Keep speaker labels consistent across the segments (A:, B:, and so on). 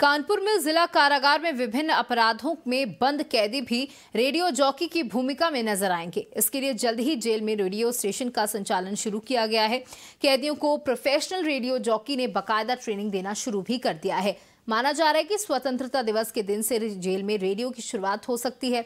A: कानपुर में जिला कारागार में विभिन्न अपराधों में बंद कैदी भी रेडियो जॉकी की भूमिका में नजर आएंगे इसके लिए जल्द ही जेल में रेडियो स्टेशन का संचालन शुरू किया गया है कैदियों को प्रोफेशनल रेडियो जॉकी ने बकायदा ट्रेनिंग देना शुरू भी कर दिया है माना जा रहा है कि स्वतंत्रता दिवस के दिन से जेल में रेडियो की शुरुआत हो सकती है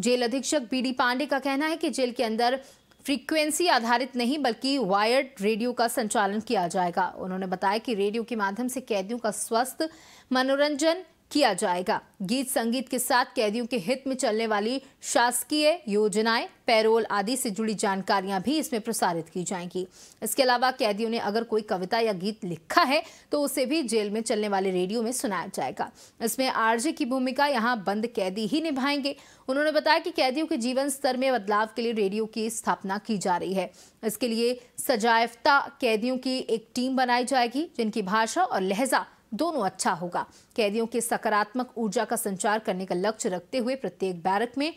A: जेल अधीक्षक बी डी पांडे का कहना है कि जेल के अंदर फ्रीक्वेंसी आधारित नहीं बल्कि वायर्ड रेडियो का संचालन किया जाएगा उन्होंने बताया कि रेडियो के माध्यम से कैदियों का स्वस्थ मनोरंजन किया जाएगा गीत संगीत के साथ कैदियों के हित में चलने वाली शासकीय योजनाएं पैरोल आदि से जुड़ी जानकारियां भी इसमें प्रसारित की जाएंगी इसके अलावा कैदियों ने अगर कोई कविता या गीत लिखा है तो उसे भी जेल में चलने वाले रेडियो में सुनाया जाएगा इसमें आरजे की भूमिका यहाँ बंद कैदी ही निभाएंगे उन्होंने बताया कि कैदियों के जीवन स्तर में बदलाव के लिए रेडियो की स्थापना की जा रही है इसके लिए सजायफ्ता कैदियों की एक टीम बनाई जाएगी जिनकी भाषा और लहजा दोनों अच्छा होगा कैदियों के सकारात्मक ऊर्जा का संचार करने का लक्ष्य रखते हुए प्रत्येक बैरक में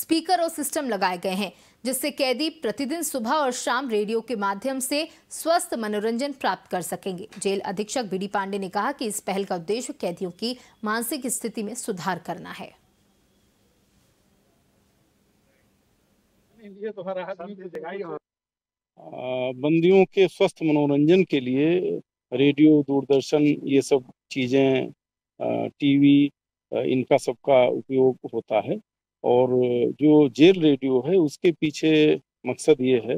A: स्पीकर और सिस्टम लगाए गए हैं जिससे कैदी प्रतिदिन सुबह और शाम रेडियो के माध्यम से स्वस्थ मनोरंजन प्राप्त कर सकेंगे जेल अधीक्षक बी डी पांडे ने कहा कि इस पहल का उद्देश्य कैदियों की मानसिक स्थिति में सुधार करना है
B: तो बंदियों के स्वस्थ मनोरंजन के लिए रेडियो दूरदर्शन ये सब चीज़ें टीवी इनका सबका उपयोग होता है और जो जेल रेडियो है उसके पीछे मकसद ये है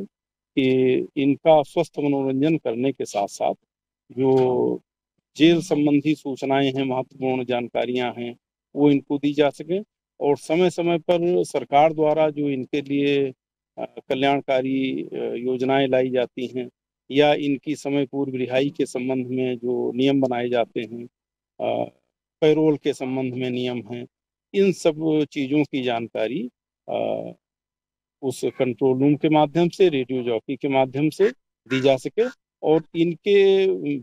B: कि इनका स्वस्थ मनोरंजन करने के साथ साथ जो जेल संबंधी सूचनाएं हैं महत्वपूर्ण जानकारियां हैं वो इनको दी जा सके और समय समय पर सरकार द्वारा जो इनके लिए कल्याणकारी योजनाएं लाई जाती हैं या इनकी समय पूर्व रिहाई के संबंध में जो नियम बनाए जाते हैं पैरोल के संबंध में नियम हैं इन सब चीज़ों की जानकारी आ, उस कंट्रोल रूम के माध्यम से रेडियो जॉकी के माध्यम से दी जा सके और इनके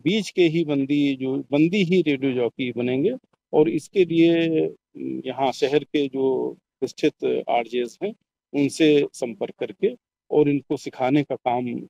B: बीच के ही बंदी जो बंदी ही रेडियो जॉकी बनेंगे और इसके लिए यहाँ शहर के जो स्थित आरजेज हैं उनसे संपर्क करके और इनको सिखाने का काम